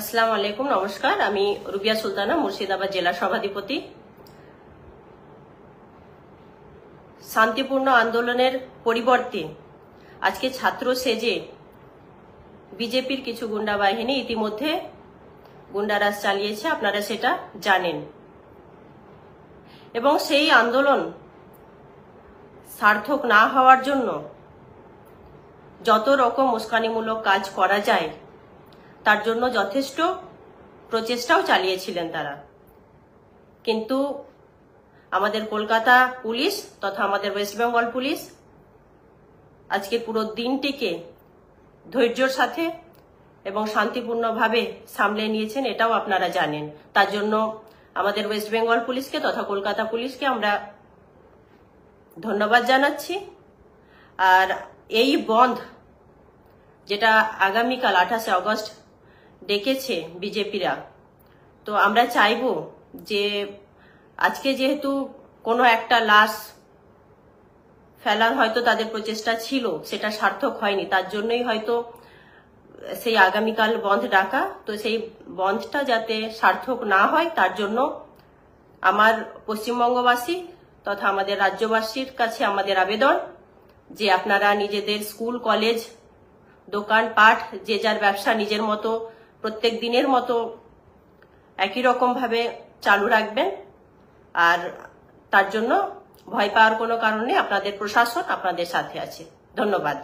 আসসালাম আলাইকুম নমস্কার আমি রুবিয়া সুলতানা মুর্শিদাবাদ জেলা সভাধিপতি শান্তিপূর্ণ আন্দোলনের পরিবর্তে আজকে ছাত্র সেজে বিজেপির কিছু গুন্ডা বাহিনী ইতিমধ্যে গুন্ডারাজ চালিয়েছে আপনারা সেটা জানেন এবং সেই আন্দোলন সার্থক না হওয়ার জন্য যত রকম উস্কানিমূলক কাজ করা যায় তার জন্য যথেষ্ট প্রচেষ্টাও চালিয়েছিলেন তারা কিন্তু আমাদের কলকাতা পুলিশ তথা আমাদের ওয়েস্ট বেঙ্গল পুলিশ আজকে পুরো দিনটিকে ধৈর্যর সাথে এবং শান্তিপূর্ণভাবে সামলে নিয়েছেন এটাও আপনারা জানেন তার জন্য আমাদের ওয়েস্ট বেঙ্গল পুলিশকে তথা কলকাতা পুলিশকে আমরা ধন্যবাদ জানাচ্ছি আর এই বন্ধ যেটা আগামীকাল আঠাশে অগস্ট ডেকেছে বিজেপিরা তো আমরা চাইব যে আজকে যেহেতু কোনো একটা লাশ ফেলার হয়তো তাদের প্রচেষ্টা ছিল সেটা সার্থক হয়নি তার জন্যই হয়তো সেই আগামীকাল বন্ধ ডাকা তো সেই বন্ধটা যাতে সার্থক না হয় তার জন্য আমার পশ্চিমবঙ্গবাসী তথা আমাদের রাজ্যবাসীর কাছে আমাদের আবেদন যে আপনারা নিজেদের স্কুল কলেজ পাঠ যে যার ব্যবসা নিজের মতো প্রত্যেক দিনের মতো একই রকমভাবে চালু রাখবেন আর তার জন্য ভয় পাওয়ার কোনো কারণ নেই আপনাদের প্রশাসন আপনাদের সাথে আছে ধন্যবাদ